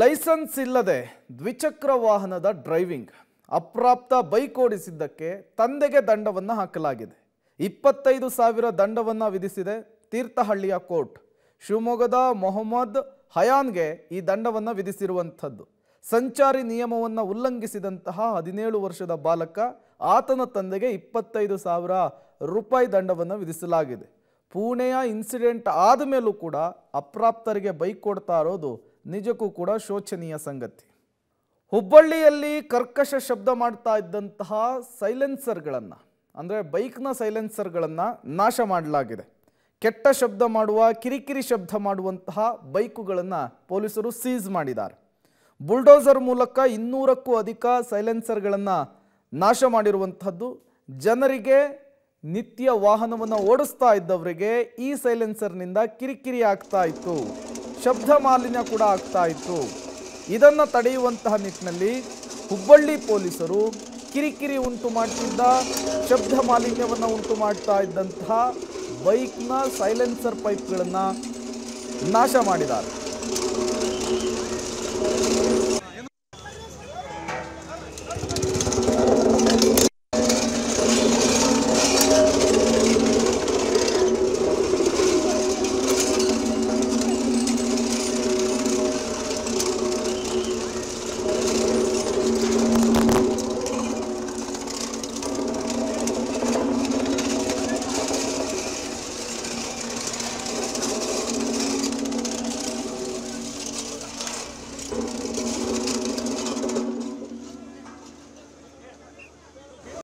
licence ಇಲ್ಲದೆ ದ್ವಿಚಕ್ರ ವಾಹನದ ಡ್ರೈವಿಂಗ್ ಅಪ್ರಾಪ್ತ ಬೈಕ್ ಓಡಿಸಿದ್ದಕ್ಕೆ ತಂದೆಗೆ ದಂಡವನ್ನು ಹಾಕಲಾಗಿದೆ ಇಪ್ಪತ್ತೈದು ಸಾವಿರ ದಂಡವನ್ನು ವಿಧಿಸಿದೆ ತೀರ್ಥಹಳ್ಳಿಯ ಕೋರ್ಟ್ ಶಿವಮೊಗ್ಗದ ಮೊಹಮ್ಮದ್ ಹಯಾನ್ಗೆ ಈ ದಂಡವನ್ನು ವಿಧಿಸಿರುವಂಥದ್ದು ಸಂಚಾರಿ ನಿಯಮವನ್ನು ಉಲ್ಲಂಘಿಸಿದಂತಹ ಹದಿನೇಳು ವರ್ಷದ ಬಾಲಕ ಆತನ ತಂದೆಗೆ ಇಪ್ಪತ್ತೈದು ಸಾವಿರ ರೂಪಾಯಿ ದಂಡವನ್ನು ವಿಧಿಸಲಾಗಿದೆ ಪುಣೆಯ ಇನ್ಸಿಡೆಂಟ್ ಆದ ಮೇಲೂ ಕೂಡ ಅಪ್ರಾಪ್ತರಿಗೆ ಬೈಕ್ ಕೊಡ್ತಾ ಇರೋದು ನಿಜಕ್ಕೂ ಕೂಡ ಶೋಚನೀಯ ಸಂಗತಿ ಹುಬ್ಬಳ್ಳಿಯಲ್ಲಿ ಕರ್ಕಶ ಶಬ್ದ ಮಾಡ್ತಾ ಇದ್ದಂತಹ ಸೈಲೆನ್ಸರ್ಗಳನ್ನು ಅಂದರೆ ಬೈಕ್ನ ಸೈಲೆನ್ಸರ್ಗಳನ್ನು ನಾಶ ಮಾಡಲಾಗಿದೆ ಕೆಟ್ಟ ಶಬ್ದ ಮಾಡುವ ಕಿರಿಕಿರಿ ಶಬ್ದ ಮಾಡುವಂತಹ ಬೈಕುಗಳನ್ನು ಪೊಲೀಸರು ಸೀಸ್ ಮಾಡಿದ್ದಾರೆ ಬುಲ್ಡೋಸರ್ ಮೂಲಕ ಇನ್ನೂರಕ್ಕೂ ಅಧಿಕ ಸೈಲೆನ್ಸರ್ಗಳನ್ನು ನಾಶ ಮಾಡಿರುವಂಥದ್ದು ಜನರಿಗೆ ನಿತ್ಯ ವಾಹನವನ್ನು ಓಡಿಸ್ತಾ ಇದ್ದವರಿಗೆ ಈ ಸೈಲೆನ್ಸರ್ನಿಂದ ಕಿರಿಕಿರಿ ಆಗ್ತಾ ಇತ್ತು ಶಬ್ದ ಮಾಲಿನ್ಯ ಕೂಡ ಆಗ್ತಾ ಇತ್ತು ಇದನ್ನು ತಡೆಯುವಂತಹ ನಿಟ್ಟಿನಲ್ಲಿ ಹುಬ್ಬಳ್ಳಿ ಪೊಲೀಸರು ಕಿರಿಕಿರಿ ಉಂಟು ಮಾಡ್ತಿದ್ದ ಶಬ್ದ ಮಾಲಿನ್ಯವನ್ನು ಉಂಟು ಮಾಡ್ತಾ ಇದ್ದಂತಹ ಬೈಕ್ನ ಸೈಲೆನ್ಸರ್ ಪೈಪ್ಗಳನ್ನು ನಾಶ ಮಾಡಿದ್ದಾರೆ